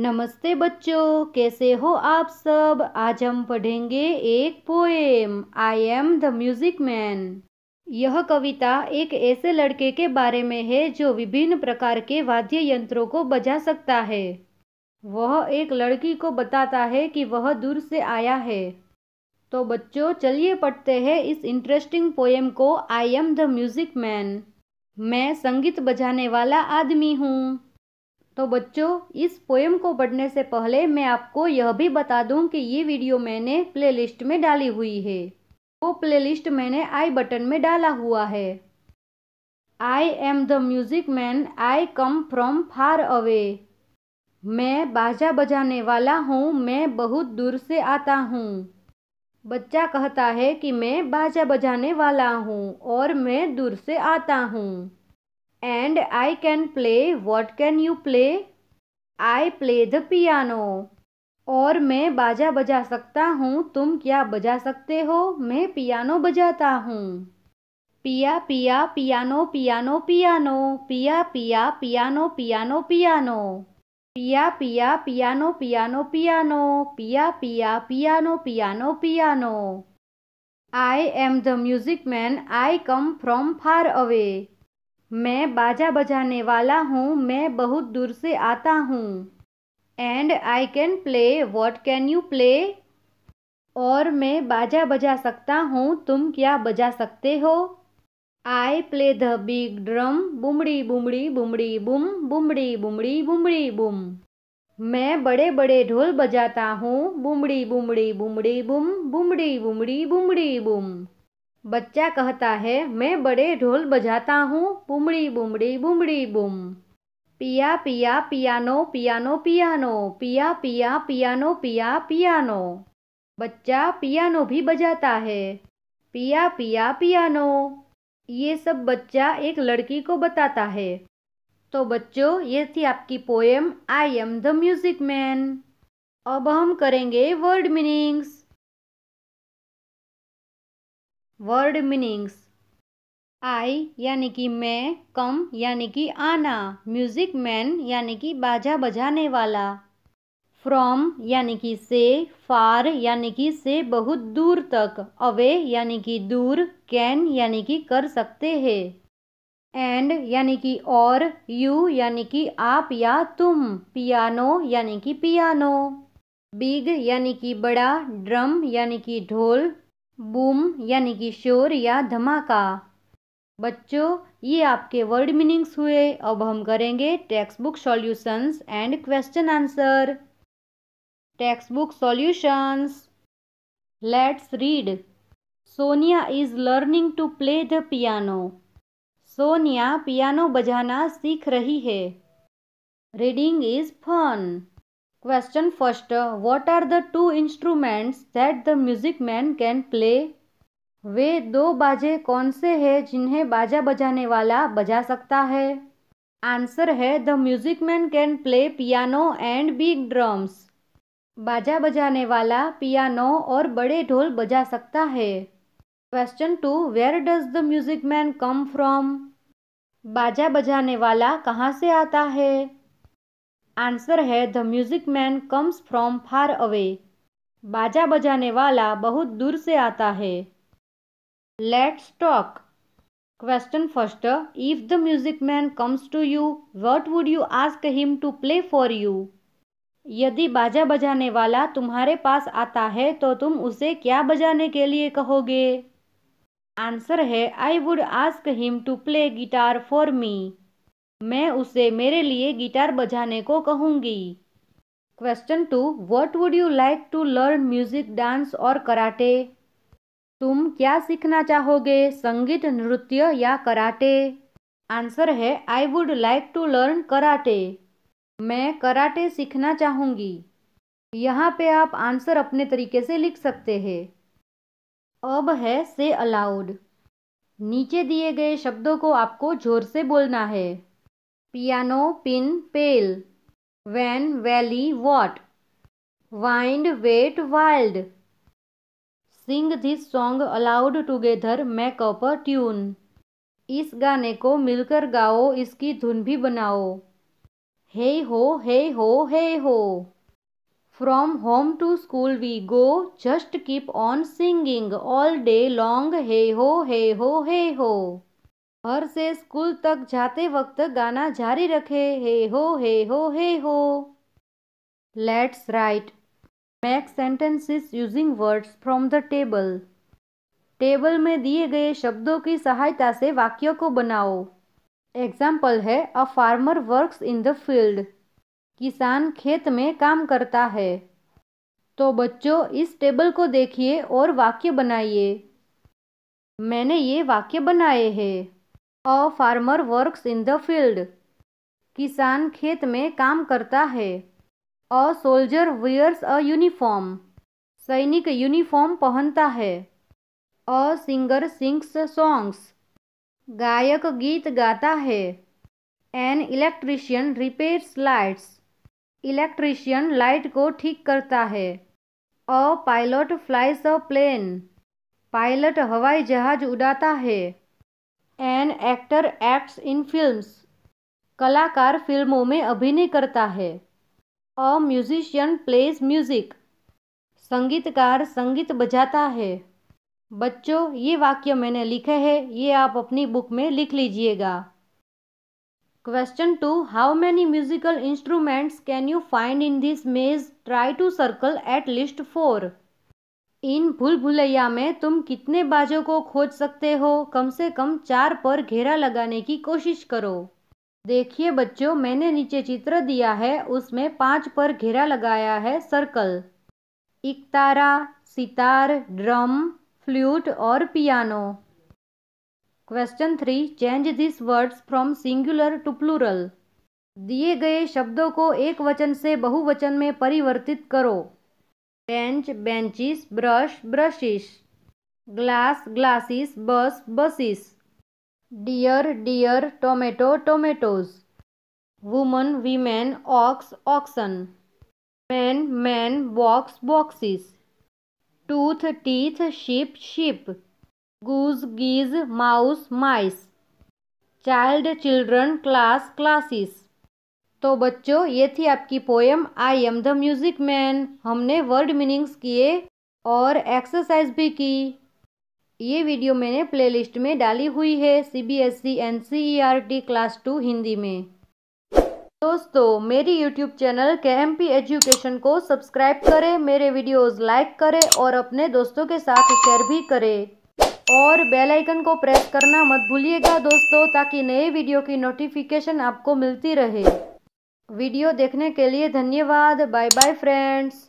नमस्ते बच्चों कैसे हो आप सब आज हम पढ़ेंगे एक poem I am the music man यह कविता एक ऐसे लड़के के बारे में है जो विभिन्न प्रकार के वाद्य यंत्रों को बजा सकता है वह एक लड़की को बताता है कि वह दूर से आया है तो बच्चों चलिए पढ़ते हैं इस इंटरेस्टिंग पोएम को I am the music man मैं संगीत बजाने वाला आदमी हूँ तो बच्चों इस पोएम को पढ़ने से पहले मैं आपको यह भी बता दूं कि ये वीडियो मैंने प्लेलिस्ट में डाली हुई है वो प्लेलिस्ट मैंने आई बटन में डाला हुआ है I am the music man I come from far away मैं बाजा बजाने वाला हूँ मैं बहुत दूर से आता हूँ बच्चा कहता है कि मैं बाजा बजाने वाला हूँ और मैं दूर से आता हूँ and I can play what can you play I play the piano और मैं बाजा बजा सकता हूँ तुम क्या बजा सकते हो मैं पियानो बजाता हूँ पिया पिया पियानो पियानो पियानो पिया पिया पियानो पियानो पियानो पिया पिया पियानो पियानो पियानो पिया पिया piano piano piano I am the music man I come from far away मैं बाजा बजाने वाला हूँ मैं बहुत दूर से आता हूँ and I can play what can you play और मैं बाजा बजा सकता हूँ तुम क्या बजा सकते हो I play the big drum बुमड़ी बुमड़ी बुमड़ी बुम बुमड़ी बुमड़ी बुमड़ी बुम मैं बड़े बड़े ढोल बजाता हूँ बुमड़ी बुमड़ी बुमड़ी बुम बुमड़ी बुमड़ी बुमड़ी बुम बच्चा कहता है मैं बड़े ढोल बजाता हूँ बुमड़ी बुमड़ी बुमड़ी बुम पिया पिया पियानो पियानो पियानो पिया पिया पियानो पिया पियानो बच्चा पियानो भी बजाता है पिया पिया पियानो ये सब बच्चा एक लड़की को बताता है तो बच्चों ये थी आपकी poem I am the music man अब हम करेंगे word meanings word meanings I यानी कि मैं कम यानी कि आना म्यूज़िक मैन यानी कि बाजा बजाने वाला फ्रॉम यानी कि से फार यानी कि से बहुत दूर तक अवे यानी कि दूर कैन यानी कि कर सकते हैं एंड यानी कि और यू यानी कि आप या तुम पियानो यानी कि पियानो बिग यानी कि बड़ा ड्रम यानी कि ढोल बूम यानी कि शोर या धमाका बच्चों ये आपके वर्ड मीनिंग्स हुए अब हम करेंगे textbook solutions and question answer textbook solutions let's read Sonia is learning to play the piano Sonia piano बजाना सीख रही है reading is fun question first what are the two instruments that the music man can play वे दो बाजे कौन से हैं जिन्हें बाजा बजाने वाला बजा सकता है आंसर है the music man can play piano and big drums बाजा बजाने वाला पियानो और बड़े ढोल बजा सकता है question two where does the music man come from बाजा बजाने वाला कहाँ से आता है आंसर है the music man comes from far away बाजा बजाने वाला बहुत दूर से आता है let's talk question first if the music man comes to you what would you ask him to play for you यदि बाजा बजाने वाला तुम्हारे पास आता है तो तुम उसे क्या बजाने के लिए कहोगे आंसर है I would ask him to play guitar for me मैं उसे मेरे लिए गिटार बजाने को कहूँगी question two what would you like to learn music dance और कराटे तुम क्या सीखना चाहोगे संगीत नृत्य या कराटे आंसर है I would like to learn karate मैं कराटे सीखना चाहूँगी यहाँ पे आप आंसर अपने तरीके से लिख सकते हैं अब है से अलाउड नीचे दिए गए शब्दों को आपको जोर से बोलना है piano pin pale when valley what wind wait wild sing this song aloud together make up a tune इस गाने को मिलकर गाओ इसकी धुन भी बनाओ हे ho hey ho hey ho from home to school we go just keep on singing all day long hey ho hey ho hey हो हर से स्कूल तक जाते वक्त गाना जारी रखे हे ho hey ho hey ho let's write make sentences using words from the table table में दिए गए शब्दों की सहायता से वाक्यों को बनाओ एग्जाम्पल है a farmer works in the field किसान खेत में काम करता है तो बच्चों इस टेबल को देखिए और वाक्य बनाइए मैंने ये वाक्य बनाए हैं a farmer works in the field किसान खेत में काम करता है a soldier wears a uniform सैनिक यूनिफॉर्म पहनता है अ सिंगर सिंग्स सॉन्ग्स गायक गीत गाता है an electrician repairs lights electrician light को ठीक करता है a pilot flies a plane pilot हवाई जहाज उड़ाता है an actor acts in films कलाकार फिल्मों में अभिनय करता है अ म्यूजिशियन प्लेज म्यूजिक संगीतकार संगीत बजाता है बच्चों ये वाक्य मैंने लिखे हैं ये आप अपनी बुक में लिख लीजिएगा question two how many musical instruments can you find in this maze try to circle at least four in भूल भुलैया में तुम कितने बाजों को खोज सकते हो कम से कम चार पर घेरा लगाने की कोशिश करो देखिए बच्चों मैंने नीचे चित्र दिया है उसमें पांच पर घेरा लगाया है circle ektara sitar drum flute और piano question three change this words from singular to plural दिए गए शब्दों को एक वचन से बहुवचन में परिवर्तित करो bench benches brush brushes glass glasses bus buses deer deer tomato tomatoes woman women ox oxen man man box boxes tooth teeth sheep sheep goose geese mouse mice child children class classes तो बच्चों ये थी आपकी poem I am the music man हमने word meanings किए और exercise भी की ये वीडियो मैंने प्लेलिस्ट में डाली हुई है C B S C N C E R T class two Hindi में दोस्तों मेरी YouTube channel K M P education को सब्सक्राइब करें मेरे वीडियोस लाइक करें और अपने दोस्तों के साथ शेयर भी करें और बेल आइकन को प्रेस करना मत भूलिएगा दोस्तों ताकि नए वीडियो की नोटिफिकेशन आपको मिलती रहे वीडियो देखने के लिए धन्यवाद बाय बाय फ्रेंड्स